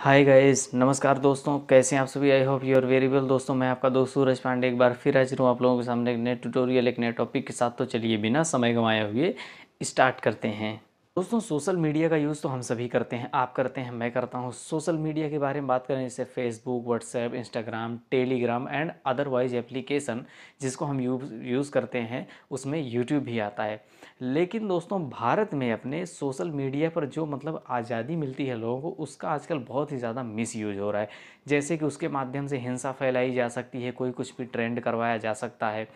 hi guys नमस्कार दोस्तों कैसे हैं आप सभी I hope are very well दोस्तों मैं आपका दोस्त सूरज पांडे एक बार फिर हाजिर हूँ आप लोगों के सामने एक नए ट्यूटोरियल एक नए टॉपिक के साथ तो चलिए बिना समय गंवाए हुए स्टार्ट करते हैं दोस्तों सोशल मीडिया का यूज़ तो हम सभी करते हैं आप करते हैं मैं करता हूँ सोशल मीडिया के बारे में बात करें जैसे Facebook WhatsApp Instagram Telegram and otherwise application जिसको हम यूज़ यूज़ करते हैं उसमें यूट्यूब भी आता है लेकिन दोस्तों भारत में अपने सोशल मीडिया पर जो मतलब आज़ादी मिलती है लोगों को उसका आजकल बहुत ही ज़्यादा मिस यूज हो रहा है जैसे कि उसके माध्यम से हिंसा फैलाई जा सकती है कोई कुछ भी ट्रेंड करवाया जा सकता है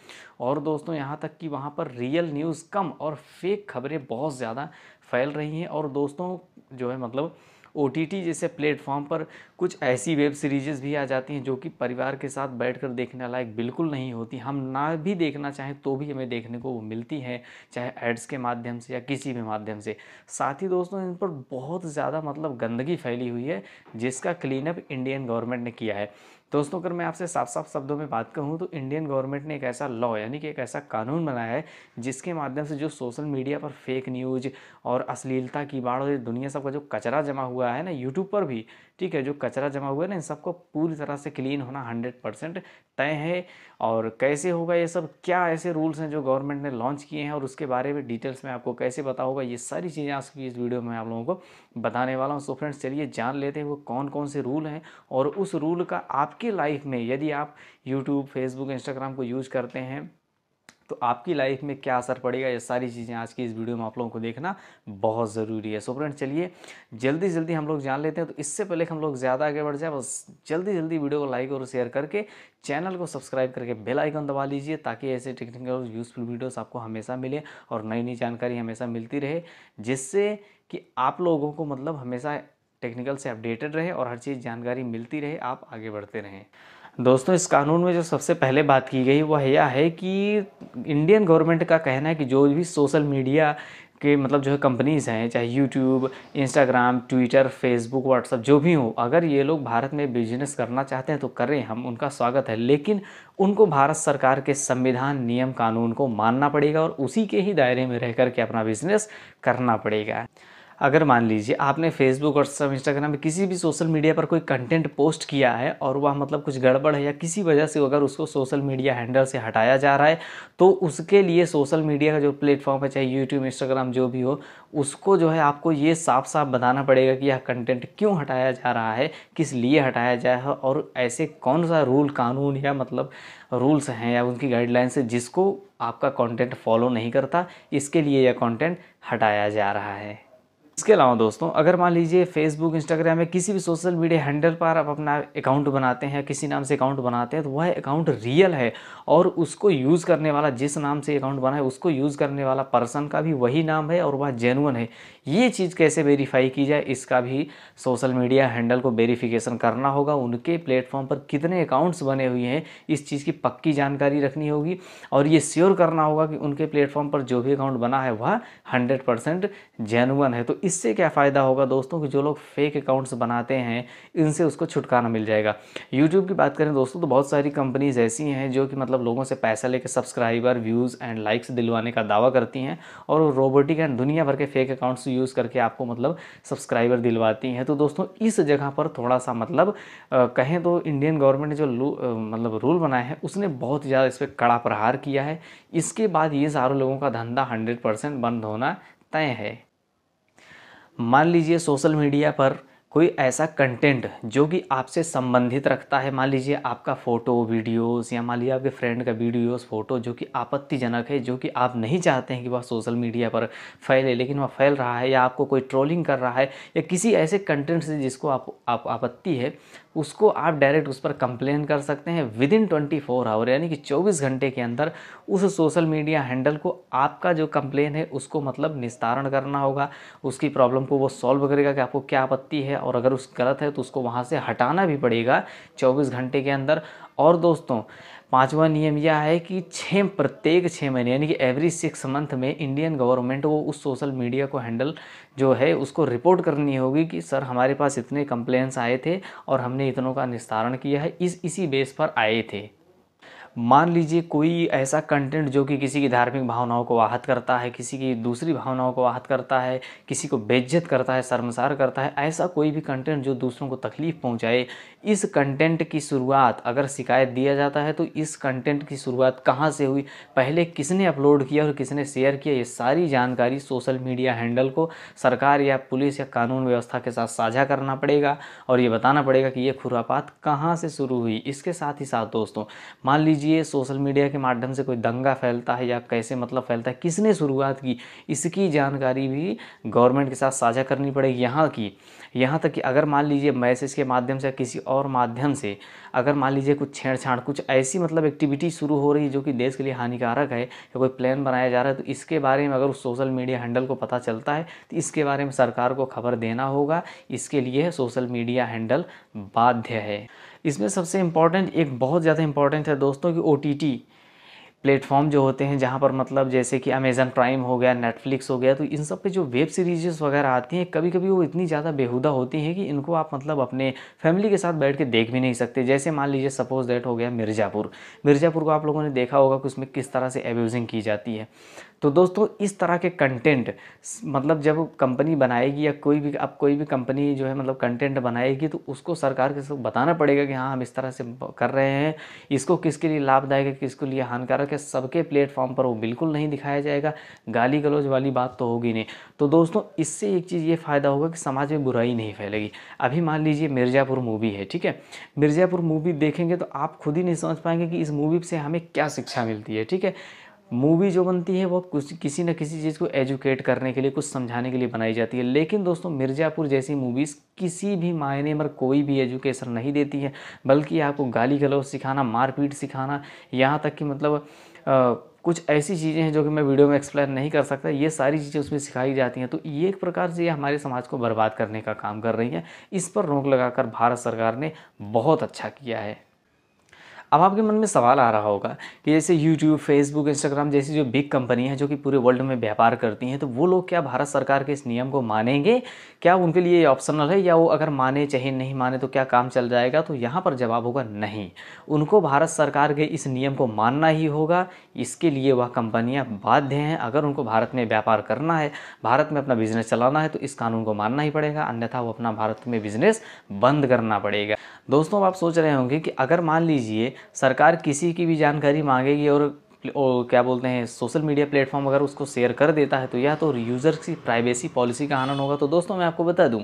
और दोस्तों यहाँ तक कि वहाँ पर रियल न्यूज़ कम और फेक खबरें बहुत ज़्यादा फैल रही हैं और दोस्तों जो है मतलब ओ जैसे प्लेटफॉर्म पर कुछ ऐसी वेब सीरीज़ भी आ जाती हैं जो कि परिवार के साथ बैठकर देखने लायक बिल्कुल नहीं होती हम ना भी देखना चाहें तो भी हमें देखने को वो मिलती हैं चाहे एड्स के माध्यम से या किसी भी माध्यम से साथ ही दोस्तों इन पर बहुत ज़्यादा मतलब गंदगी फैली हुई है जिसका क्लीनअप इंडियन गवर्नमेंट ने किया है दोस्तों अगर मैं आपसे साफ साफ शब्दों में बात करूं तो इंडियन गवर्नमेंट ने एक ऐसा लॉ यानी कि एक ऐसा कानून बनाया है जिसके माध्यम से जो सोशल मीडिया पर फेक न्यूज और अश्लीलता की बाढ़ दुनिया सब का जो कचरा जमा हुआ है ना यूट्यूब पर भी ठीक है जो कचरा जमा हुआ है ना इन सबको पूरी तरह से क्लीन होना हंड्रेड परसेंट तय है और कैसे होगा ये सब क्या ऐसे रूल्स हैं जो गवर्नमेंट ने लॉन्च किए हैं और उसके बारे में डिटेल्स में आपको कैसे बता होगा ये सारी चीज़ें आज की इस वीडियो में आप लोगों को बताने वाला हूँ सो फ्रेंड्स चलिए जान लेते हैं वो कौन कौन से रूल हैं और उस रूल का आपके लाइफ में यदि आप यूट्यूब फेसबुक इंस्टाग्राम को यूज़ करते हैं तो आपकी लाइफ में क्या असर पड़ेगा ये सारी चीज़ें आज की इस वीडियो में आप लोगों को देखना बहुत ज़रूरी है सो फ्रेंड चलिए जल्दी जल्दी हम लोग जान लेते हैं तो इससे पहले हम लोग ज़्यादा आगे बढ़ जाए बस जल्दी जल्दी वीडियो को लाइक और शेयर करके चैनल को सब्सक्राइब करके बेल आइकन दबा लीजिए ताकि ऐसे टेक्निकल यूज़फुल वीडियोस आपको हमेशा मिले और नई नई जानकारी हमेशा मिलती रहे जिससे कि आप लोगों को मतलब हमेशा टेक्निकल से अपडेटेड रहे और हर चीज़ जानकारी मिलती रहे आप आगे बढ़ते रहें दोस्तों इस कानून में जो सबसे पहले बात की गई वह यह है कि इंडियन गवर्नमेंट का कहना है कि जो भी सोशल मीडिया के मतलब जो है कंपनीज़ हैं चाहे YouTube Instagram Twitter Facebook WhatsApp जो भी हो अगर ये लोग भारत में बिजनेस करना चाहते हैं तो करें हम उनका स्वागत है लेकिन उनको भारत सरकार के संविधान नियम कानून को मानना पड़ेगा और उसी के ही दायरे में रह करके अपना बिजनेस करना पड़ेगा अगर मान लीजिए आपने फेसबुक सब इंस्टाग्राम किसी भी सोशल मीडिया पर कोई कंटेंट पोस्ट किया है और वह मतलब कुछ गड़बड़ है या किसी वजह से अगर उसको सोशल मीडिया हैंडल से हटाया जा रहा है तो उसके लिए सोशल मीडिया का जो प्लेटफॉर्म है चाहे यूट्यूब इंस्टाग्राम जो भी हो उसको जो है आपको ये साफ साफ बताना पड़ेगा कि यह कंटेंट क्यों हटाया जा रहा है किस लिए हटाया जाए और ऐसे कौन सा रूल कानून या मतलब रूल्स हैं या उनकी गाइडलाइंस है जिसको आपका कंटेंट फॉलो नहीं करता इसके लिए यह कंटेंट हटाया जा रहा है इसके अलावा दोस्तों अगर मान लीजिए फेसबुक इंस्टाग्राम या किसी भी सोशल मीडिया हैंडल पर आप अपना अकाउंट बनाते हैं किसी नाम से अकाउंट बनाते हैं तो वह अकाउंट रियल है और उसको यूज़ करने वाला जिस नाम से अकाउंट बना है उसको यूज़ करने वाला पर्सन का भी वही नाम है और वह जेनुअन है ये चीज़ कैसे वेरीफाई की जाए इसका भी सोशल मीडिया हैंडल को वेरीफिकेशन करना होगा उनके प्लेटफॉर्म पर कितने अकाउंट्स बने हुए हैं इस चीज़ की पक्की जानकारी रखनी होगी और ये श्योर करना होगा कि उनके प्लेटफॉर्म पर जो भी अकाउंट बना है वह हंड्रेड परसेंट जेनुअन है तो इससे क्या फ़ायदा होगा दोस्तों कि जो लोग फेक अकाउंट्स बनाते हैं इनसे उसको छुटकारा मिल जाएगा यूट्यूब की बात करें दोस्तों तो बहुत सारी कंपनीज़ ऐसी हैं जो कि मतलब लोगों से पैसा लेकर सब्सक्राइबर व्यूज़ एंड लाइक्स दिलवाने का दावा करती हैं और वो रोबोटिक एंड दुनिया भर के फेक अकाउंट्स यूज़ करके आपको मतलब सब्सक्राइबर दिलवाती हैं तो दोस्तों इस जगह पर थोड़ा सा मतलब कहें तो इंडियन गवर्नमेंट ने जो मतलब रूल बनाया है उसने बहुत ज़्यादा इस पर कड़ा प्रहार किया है इसके बाद ये सारे लोगों का धंधा हंड्रेड परसेंट बंद होना तय है मान लीजिए सोशल मीडिया पर कोई ऐसा कंटेंट जो कि आपसे संबंधित रखता है मान लीजिए आपका फ़ोटो वीडियोस या मान लीजिए आपके फ्रेंड का वीडियोस फ़ोटो जो कि आपत्तिजनक है जो कि आप नहीं चाहते हैं कि वह सोशल मीडिया पर फैले लेकिन वह फैल रहा है या आपको कोई ट्रोलिंग कर रहा है या किसी ऐसे कंटेंट से जिसको आप, आप आपत्ति है उसको आप डायरेक्ट उस पर कंप्लेन कर सकते हैं within twenty four hour यानी कि चौबीस घंटे के अंदर उस सोशल मीडिया हैंडल को आपका जो कंप्लेन है उसको मतलब निस्तारण करना होगा उसकी प्रॉब्लम को वो सॉल्व करेगा कि आपको क्या आपत्ति है और अगर उस गलत है तो उसको वहाँ से हटाना भी पड़ेगा चौबीस घंटे के अंदर और दोस्तों पांचवा नियम यह है कि छः प्रत्येक छः महीने यानी कि एवरी सिक्स मंथ में इंडियन गवर्नमेंट को उस सोशल मीडिया को हैंडल जो है उसको रिपोर्ट करनी होगी कि सर हमारे पास इतने कंप्लेंट्स आए थे और हमने इतनों का निस्तारण किया है इस इसी बेस पर आए थे मान लीजिए कोई ऐसा कंटेंट जो कि किसी की धार्मिक भावनाओं को आहत करता है किसी की दूसरी भावनाओं को आहत करता है किसी को बेज्जत करता है शर्मसार करता है ऐसा कोई भी कंटेंट जो दूसरों को तकलीफ़ पहुंचाए इस कंटेंट की शुरुआत अगर शिकायत दिया जाता है तो इस कंटेंट की शुरुआत कहाँ से हुई पहले किसने अपलोड किया और किसने शेयर किया ये सारी जानकारी सोशल मीडिया हैंडल को सरकार या पुलिस या कानून व्यवस्था के साथ साझा करना पड़ेगा और ये बताना पड़ेगा कि ये खुरापात कहाँ से शुरू हुई इसके साथ ही साथ दोस्तों मान लीजिए सोचिए सोशल मीडिया के माध्यम से कोई दंगा फैलता है या कैसे मतलब फैलता है किसने शुरुआत की इसकी जानकारी भी गवर्नमेंट के साथ साझा करनी पड़ेगी यहाँ की यहाँ तक कि अगर मान लीजिए मैसेज के माध्यम से या किसी और माध्यम से अगर मान लीजिए कुछ छेड़छाड़ कुछ ऐसी मतलब एक्टिविटी शुरू हो रही है जो कि देश के लिए हानिकारक है या कोई प्लान बनाया जा रहा है तो इसके बारे में अगर उस सोशल मीडिया हैंडल को पता चलता है तो इसके बारे में सरकार को खबर देना होगा इसके लिए सोशल मीडिया हैंडल बाध्य है इसमें सबसे इम्पॉर्टेंट एक बहुत ज़्यादा इम्पॉर्टेंट है दोस्तों कि ओ प्लेटफॉर्म जो होते हैं जहाँ पर मतलब जैसे कि अमेज़न प्राइम हो गया नेटफ्लिक्स हो गया तो इन सब पे जो वेब सीरीज़ वगैरह आती हैं कभी कभी वो इतनी ज़्यादा बेहुदा होती हैं कि इनको आप मतलब अपने फैमिली के साथ बैठ के देख भी नहीं सकते जैसे मान लीजिए सपोज डेट हो गया मिर्ज़ापुर मिर्ज़ापुर को आप लोगों ने देखा होगा कि उसमें किस तरह से एब्यूजिंग की जाती है तो दोस्तों इस तरह के कंटेंट मतलब जब कंपनी बनाएगी या कोई भी अब कोई भी कंपनी जो है मतलब कंटेंट बनाएगी तो उसको सरकार के साथ बताना पड़ेगा कि हाँ हम इस तरह से कर रहे हैं इसको किसके लिए लाभदायक है किसके लिए हानिकारक के सबके प्लेटफॉर्म पर वो बिल्कुल नहीं दिखाया जाएगा गाली गलौज वाली बात तो होगी नहीं तो दोस्तों इससे एक चीज़ ये फ़ायदा होगा कि समाज में बुराई नहीं फैलेगी अभी मान लीजिए मिर्ज़ापुर मूवी है ठीक है मिर्ज़ापुर मूवी देखेंगे तो आप खुद ही नहीं समझ पाएंगे कि इस मूवी से हमें क्या शिक्षा मिलती है ठीक है मूवी जो बनती है वो कुछ किसी न किसी चीज़ को एजुकेट करने के लिए कुछ समझाने के लिए बनाई जाती है लेकिन दोस्तों मिर्ज़ापुर जैसी मूवीज़ किसी भी मायने में कोई भी एजुकेशन नहीं देती है बल्कि आपको गाली गलौज सिखाना मारपीट सिखाना यहाँ तक कि मतलब आ, कुछ ऐसी चीज़ें हैं जो कि मैं वीडियो में एक्सप्लेन नहीं कर सकता ये सारी चीज़ें उसमें सिखाई जाती हैं तो ये एक प्रकार से ये हमारे समाज को बर्बाद करने का काम कर रही हैं इस पर रोक लगाकर भारत सरकार ने बहुत अच्छा किया है अब आपके मन में सवाल आ रहा होगा कि जैसे यूट्यूब फेसबुक इंस्टाग्राम जैसी जो बिग कंपनी है जो कि पूरे वर्ल्ड में व्यापार करती हैं तो वो लोग क्या भारत सरकार के इस नियम को मानेंगे क्या उनके लिए ऑप्शनल है या वो अगर माने चाहे नहीं माने तो क्या काम चल जाएगा तो यहाँ पर जवाब होगा नहीं उनको भारत सरकार के इस नियम को मानना ही होगा इसके लिए वह कंपनियाँ बाध्य हैं अगर उनको भारत में व्यापार करना है भारत में अपना बिजनेस चलाना है तो इस कानून को मानना ही पड़ेगा अन्यथा वो अपना भारत में बिजनेस बंद करना पड़ेगा दोस्तों आप सोच रहे होंगे कि अगर मान लीजिए सरकार किसी की भी जानकारी मांगेगी और क्या बोलते हैं सोशल मीडिया प्लेटफॉर्म अगर उसको शेयर कर देता है तो या तो यूज़र की प्राइवेसी पॉलिसी का हनन होगा तो दोस्तों मैं आपको बता दूं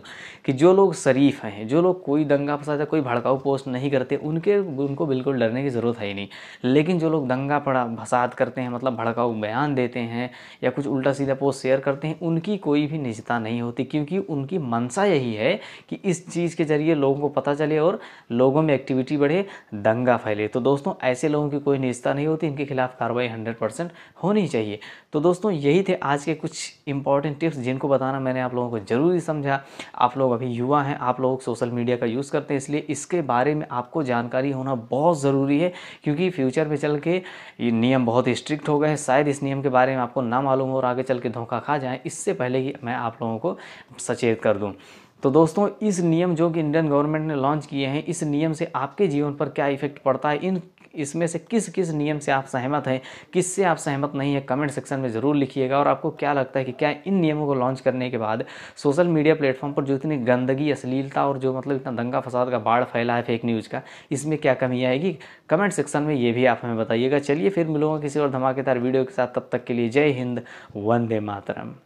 कि जो लोग शरीफ हैं जो लोग कोई दंगा फसाद या कोई भड़काऊ पोस्ट नहीं करते उनके उनको बिल्कुल डरने की ज़रूरत है ही नहीं लेकिन जो लोग दंगा पड़ा फसाद करते हैं मतलब भड़काऊ बयान देते हैं या कुछ उल्टा सीधा पोस्ट शेयर करते हैं उनकी कोई भी निजता नहीं होती क्योंकि उनकी मनसा यही है कि इस चीज़ के ज़रिए लोगों को पता चले और लोगों में एक्टिविटी बढ़े दंगा फैले तो दोस्तों ऐसे लोगों की कोई निजता नहीं होती इनके खिलाफ़ कार्रवाई हंड्रेड परसेंट होनी चाहिए तो दोस्तों यही थे आज के कुछ इंपॉर्टेंट टिप्स जिनको बताना मैंने आप लोगों को ज़रूरी समझा आप लोग अभी युवा हैं आप लोग सोशल मीडिया का यूज़ करते हैं इसलिए इसके बारे में आपको जानकारी होना बहुत ज़रूरी है क्योंकि फ्यूचर में चल के ये नियम बहुत स्ट्रिक्ट हो गए हैं शायद इस नियम के बारे में आपको ना मालूम हो और आगे चल के धोखा खा जाए इससे पहले ही मैं आप लोगों को सचेत कर दूँ तो दोस्तों इस नियम जो कि इंडियन गवर्नमेंट ने लॉन्च किए हैं इस नियम से आपके जीवन पर क्या इफेक्ट पड़ता है इन इसमें से किस किस नियम से आप सहमत हैं किससे आप सहमत नहीं है कमेंट सेक्शन में ज़रूर लिखिएगा और आपको क्या लगता है कि क्या इन नियमों को लॉन्च करने के बाद सोशल मीडिया प्लेटफॉर्म पर जो इतनी गंदगी अश्लीलता और जो मतलब इतना दंगा फसाद का बाढ़ फैला है फेक न्यूज़ का इसमें क्या कमी आएगी कमेंट सेक्शन में ये भी आप हमें बताइएगा चलिए फिर मिलूंगा किसी और धमाकेदार वीडियो के साथ तब तक के लिए जय हिंद वंदे मातरम